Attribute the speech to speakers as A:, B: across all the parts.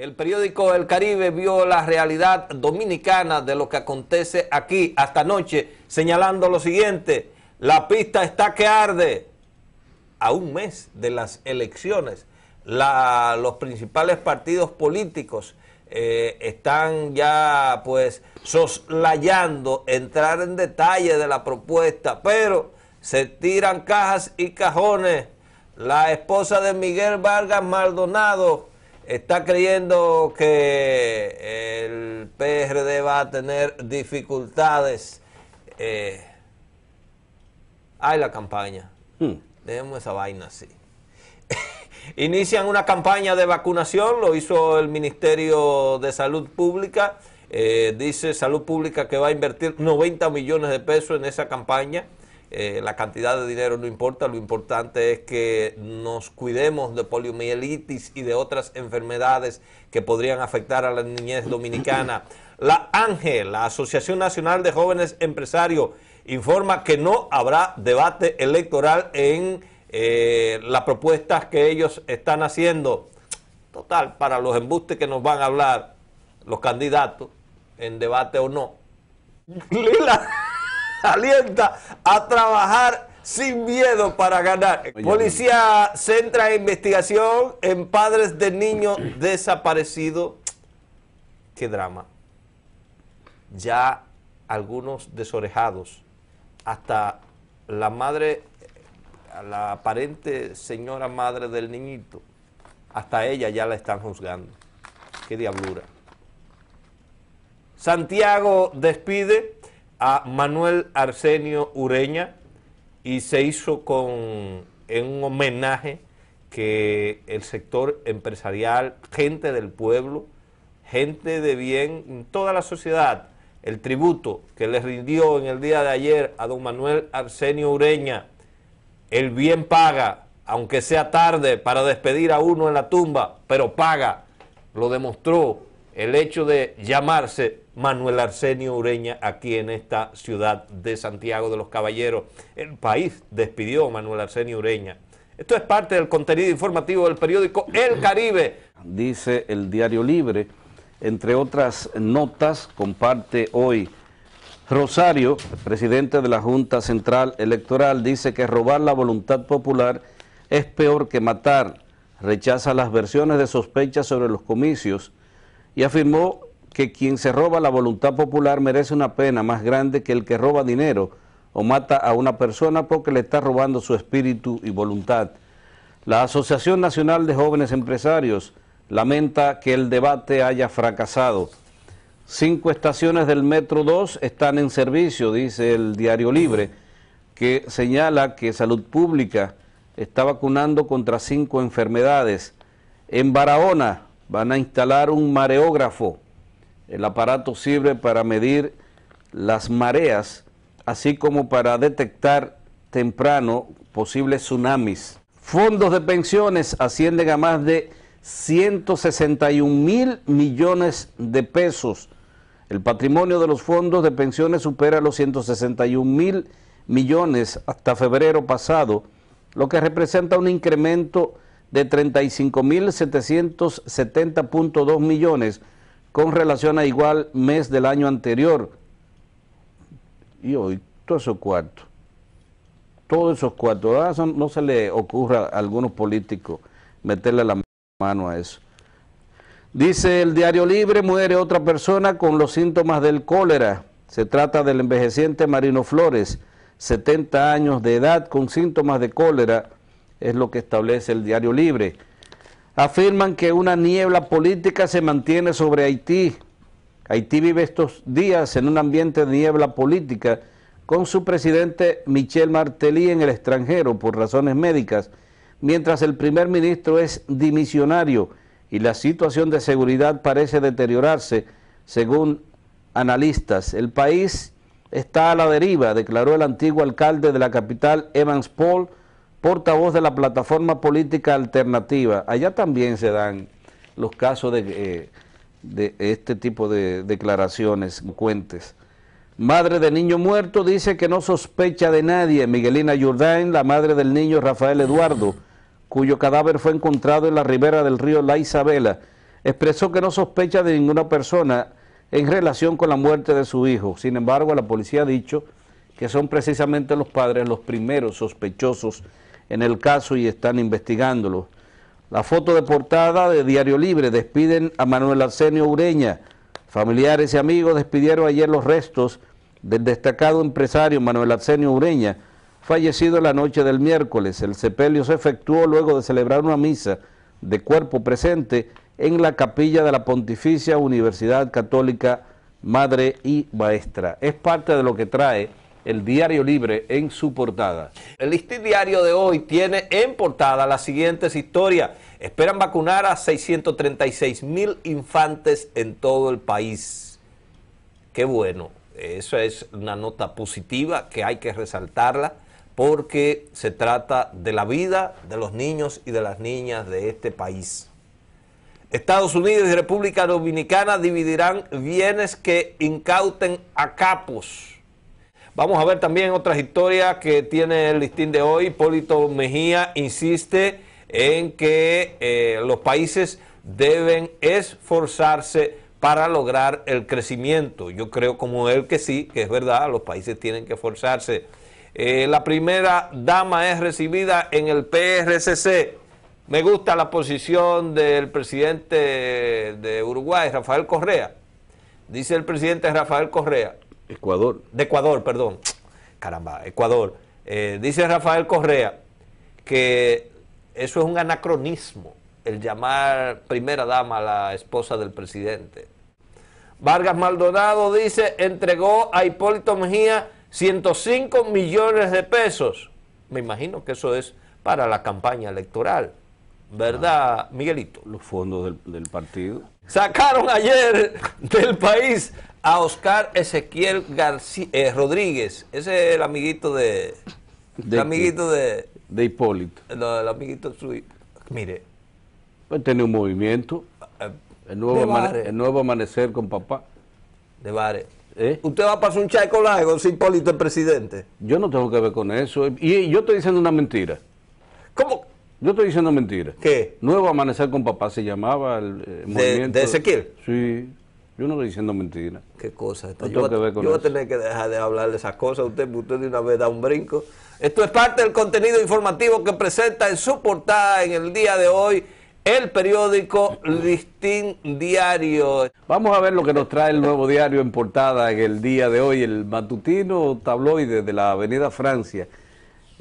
A: El periódico El Caribe vio la realidad dominicana de lo que acontece aquí hasta anoche, señalando lo siguiente, la pista está que arde. A un mes de las elecciones, los principales partidos políticos eh, están ya pues soslayando entrar en detalle de la propuesta, pero se tiran cajas y cajones. La esposa de Miguel Vargas Maldonado está creyendo que el PRD va a tener dificultades. Eh, hay la campaña. Hmm. Dejemos esa vaina así. Inician una campaña de vacunación, lo hizo el Ministerio de Salud Pública. Eh, dice Salud Pública que va a invertir 90 millones de pesos en esa campaña. Eh, la cantidad de dinero no importa, lo importante es que nos cuidemos de poliomielitis y de otras enfermedades que podrían afectar a la niñez dominicana. La ANGE, la Asociación Nacional de Jóvenes Empresarios, informa que no habrá debate electoral en eh, las propuestas que ellos están haciendo. Total, para los embustes que nos van a hablar los candidatos, en debate o no. Lila alienta a trabajar sin miedo para ganar. Policía centra investigación en padres de niños desaparecidos. Qué drama. Ya algunos desorejados, hasta la madre, la aparente señora madre del niñito, hasta ella ya la están juzgando. Qué diablura. Santiago despide a Manuel Arsenio Ureña y se hizo con en un homenaje que el sector empresarial, gente del pueblo, gente de bien, toda la sociedad, el tributo que le rindió en el día de ayer a don Manuel Arsenio Ureña, el bien paga, aunque sea tarde para despedir a uno en la tumba, pero paga, lo demostró el hecho de llamarse Manuel Arsenio Ureña aquí en esta ciudad de Santiago de los Caballeros. El país despidió a Manuel Arsenio Ureña. Esto es parte del contenido informativo del periódico El Caribe.
B: Dice el Diario Libre, entre otras notas, comparte hoy Rosario, presidente de la Junta Central Electoral, dice que robar la voluntad popular es peor que matar. Rechaza las versiones de sospechas sobre los comicios y afirmó que quien se roba la voluntad popular merece una pena más grande que el que roba dinero o mata a una persona porque le está robando su espíritu y voluntad. La Asociación Nacional de Jóvenes Empresarios lamenta que el debate haya fracasado. Cinco estaciones del Metro 2 están en servicio, dice el Diario Libre, que señala que Salud Pública está vacunando contra cinco enfermedades. En Barahona, van a instalar un mareógrafo. El aparato sirve para medir las mareas, así como para detectar temprano posibles tsunamis. Fondos de pensiones ascienden a más de 161 mil millones de pesos. El patrimonio de los fondos de pensiones supera los 161 mil millones hasta febrero pasado, lo que representa un incremento de 35.770.2 millones con relación a igual mes del año anterior. Y hoy, todos esos cuartos, todos esos cuartos, ah, no se le ocurra a algunos políticos meterle la mano a eso. Dice el diario Libre, muere otra persona con los síntomas del cólera. Se trata del envejeciente Marino Flores, 70 años de edad, con síntomas de cólera es lo que establece el diario Libre. Afirman que una niebla política se mantiene sobre Haití. Haití vive estos días en un ambiente de niebla política con su presidente Michel Martelly en el extranjero por razones médicas, mientras el primer ministro es dimisionario y la situación de seguridad parece deteriorarse, según analistas. El país está a la deriva, declaró el antiguo alcalde de la capital, Evans Paul, portavoz de la plataforma política alternativa. Allá también se dan los casos de, eh, este tipo de declaraciones, cuentes. Madre de niño muerto dice que no sospecha de nadie. Miguelina Jourdain, la madre del niño Rafael Eduardo, cuyo cadáver fue encontrado en la ribera del río La Isabela, expresó que no sospecha de ninguna persona en relación con la muerte de su hijo. Sin embargo, la policía ha dicho que son precisamente los padres los primeros sospechosos en el caso y están investigándolo. La foto de portada de Diario Libre despiden a Manuel Arsenio Ureña. Familiares y amigos despidieron ayer los restos del destacado empresario Manuel Arsenio Ureña, fallecido la noche del miércoles. El sepelio se efectuó luego de celebrar una misa de cuerpo presente en la capilla de la Pontificia Universidad Católica Madre y
A: Maestra. Es parte de lo que trae el Diario Libre en su portada. El listín diario de hoy tiene en portada las siguientes historias. Esperan vacunar a 636 mil infantes en todo el país. Qué bueno, eso es una nota positiva que hay que resaltarla porque se trata de la vida de los niños y de las niñas de este país. Estados Unidos y República Dominicana dividirán bienes que incauten a capos Vamos a ver también otra historia que tiene el listín de hoy. Hipólito Mejía insiste en que eh, los países deben esforzarse para lograr el crecimiento. Yo creo como él que sí, que es verdad, los países tienen que esforzarse. Eh, la primera dama es recibida en el PRCC. Me gusta la posición del presidente de Uruguay, Rafael Correa. Dice el presidente Rafael Correa, Ecuador. De Ecuador, perdón. Caramba, Ecuador. Eh, dice Rafael Correa que eso es un anacronismo, el llamar primera dama a la esposa del presidente. Vargas Maldonado dice, entregó a Hipólito Mejía 105 millones de pesos. Me imagino que eso es para la campaña electoral. ¿verdad, ah. Miguelito? Los fondos del, partido. Sacaron ayer del país a Oscar Ezequiel eh, Rodríguez. Ese es el amiguito de... el amiguito de... De Hipólito. El, amiguito suyo. Mire.
B: Pues tiene un movimiento. Eh, el nuevo, el nuevo amanecer con papá.
A: De bares. ¿Eh?
B: ¿Usted va a pasar un colaje largo si Hipólito es presidente? Yo no tengo que ver con eso. Y yo estoy diciendo una mentira. ¿Cómo? Yo estoy diciendo mentira. ¿Qué? Nuevo Amanecer con Papá se llamaba el movimiento. ¿De Ezequiel? Sí. Yo no estoy diciendo mentira. ¿Qué cosa? yo,
A: tener que dejar de hablar de esas cosas. Usted, usted de una vez da un brinco. Esto es parte del contenido informativo que presenta en su portada en el día de hoy el periódico Listín Diario. Vamos a ver lo que
B: nos trae el nuevo diario en portada en el día de hoy, el matutino tabloide de la Avenida Francia.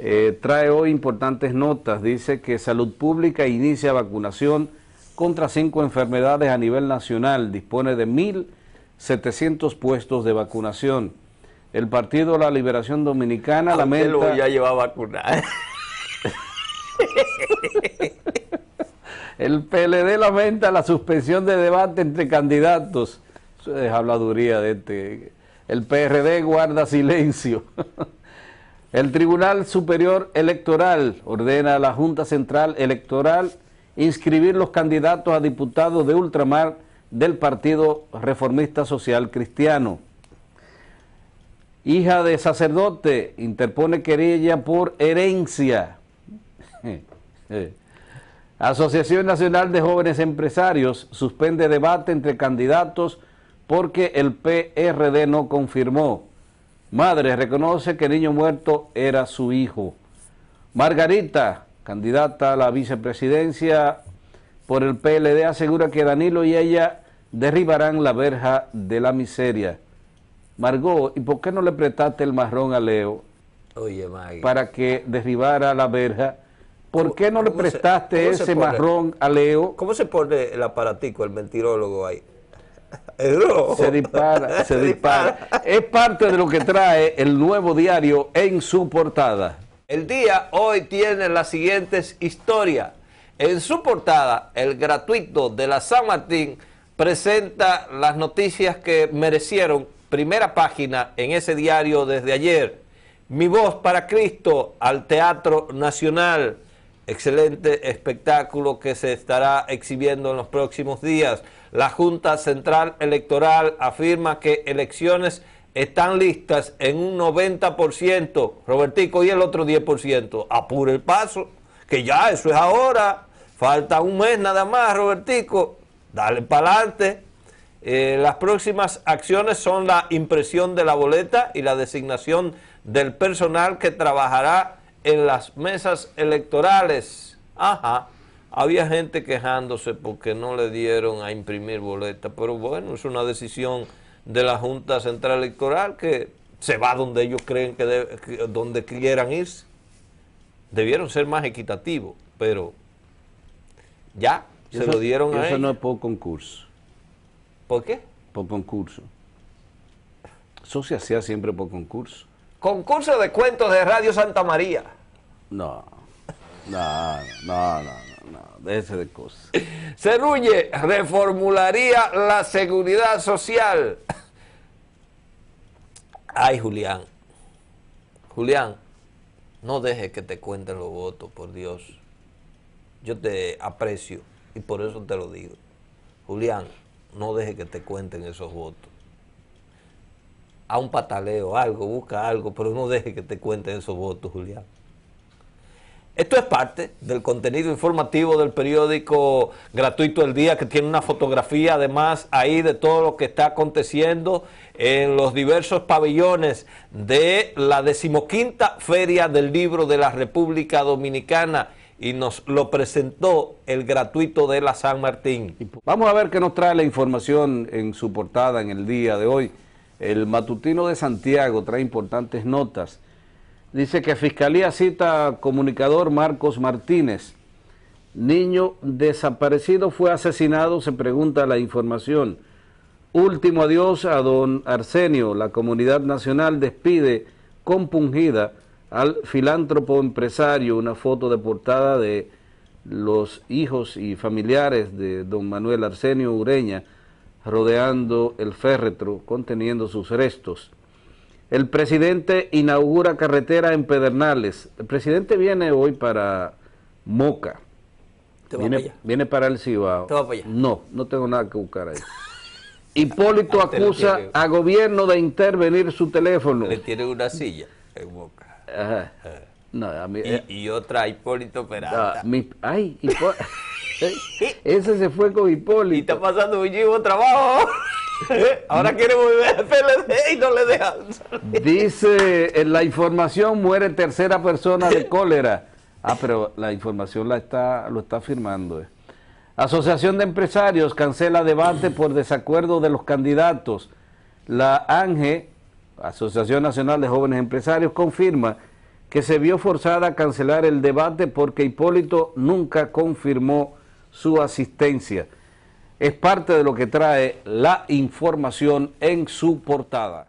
B: Eh, trae hoy importantes notas. Dice que Salud Pública inicia vacunación contra cinco enfermedades a nivel nacional. Dispone de 1.700 puestos de vacunación. El Partido de La Liberación Dominicana la lamenta... El PLD lamenta la suspensión de debate entre candidatos. Eso es habladuría de este. El PRD guarda silencio. El Tribunal Superior Electoral ordena a la Junta Central Electoral inscribir los candidatos a diputados de ultramar del Partido Reformista Social Cristiano. Hija de sacerdote interpone querella por herencia. Asociación Nacional de Jóvenes Empresarios suspende debate entre candidatos porque el PRD no confirmó. Madre, reconoce que el niño muerto era su hijo. Margarita, candidata a la vicepresidencia por el PLD, asegura que Danilo y ella derribarán la verja de la miseria. Margot, ¿y por qué no le prestaste el marrón a Leo? Oye, Para que derribara
A: la verja.
B: ¿Por qué no le prestaste ese marrón
A: a Leo? ¿Cómo se pone el aparatico, el mentirólogo ahí? Se dispara, se dispara.
B: Es parte de lo que trae el nuevo diario en su portada.
A: El día hoy tiene las siguientes historias. En su portada, el gratuito de la San Martín presenta las noticias que merecieron primera página en ese diario desde ayer. Mi voz para Cristo al Teatro Nacional. Excelente espectáculo que se estará exhibiendo en los próximos días. La Junta Central Electoral afirma que elecciones están listas en un 90%. Robertico, y el otro 10%. Apure el paso, que ya eso es ahora. Falta un mes nada más, Robertico. Dale para adelante. Eh, las próximas acciones son la impresión de la boleta y la designación del personal que trabajará en las mesas electorales. Ajá. Había gente quejándose porque no le dieron a imprimir boletas, pero bueno, es una decisión de la Junta Central Electoral que se va donde ellos creen que, donde quieran irse. Debieron ser más equitativos, pero ya se lo dieron a Eso no
B: es por concurso. ¿Por qué? Por concurso. Eso se hacía siempre por concurso.
A: Concurso de cuentos de Radio Santa María.
B: no, no, no. no de déjese de cosas.
A: Cerulle reformularía la seguridad social. Ay, Julián. Julián, no dejes que te cuenten los votos, por Dios. Yo te aprecio y por eso te lo digo. Julián, no dejes que te cuenten esos votos. A un pataleo, algo, busca algo, pero no dejes que te cuenten esos votos, Julián. Esto es parte del contenido informativo del periódico gratuito El Día, que tiene una fotografía además ahí de todo lo que está aconteciendo en los diversos pabellones de la decimoquinta Feria del Libro de la República Dominicana y nos lo presentó el gratuito de la San Martín. Pues,
B: vamos a ver qué nos trae la información en su portada en el día de hoy. El matutino de Santiago trae importantes notas Dice que Fiscalía cita comunicador Marcos Martínez. Niño desaparecido fue asesinado, se pregunta la información. Último adiós a don Arsenio. La comunidad nacional despide compungida al filántropo empresario. Una foto de portada de los hijos y familiares de don Manuel Arsenio Ureña rodeando el féretro, conteniendo sus restos. El presidente inaugura carretera en Pedernales. El presidente viene hoy para Moca. viene, para viene para el Cibao. ¿Te No, no tengo nada que buscar ahí. Hipólito acusa a gobierno de intervenir su teléfono. Le
A: tiene una silla en Moca. a eh. y, otra Hipólito Peralta. ay, Ese se fue con Hipólito. Y está pasando un trabajo. Ahora quiere volver a PLD y no le dejan.
B: Dice, en la información muere tercera persona de cólera. Ah, pero la información la está, lo está firmando. Eh. Asociación de Empresarios cancela debate por desacuerdo de los candidatos. La ANGE, Asociación Nacional de Jóvenes Empresarios, confirma que se vio forzada a cancelar el debate porque Hipólito nunca confirmó su asistencia. Es parte de lo que trae la información en su portada.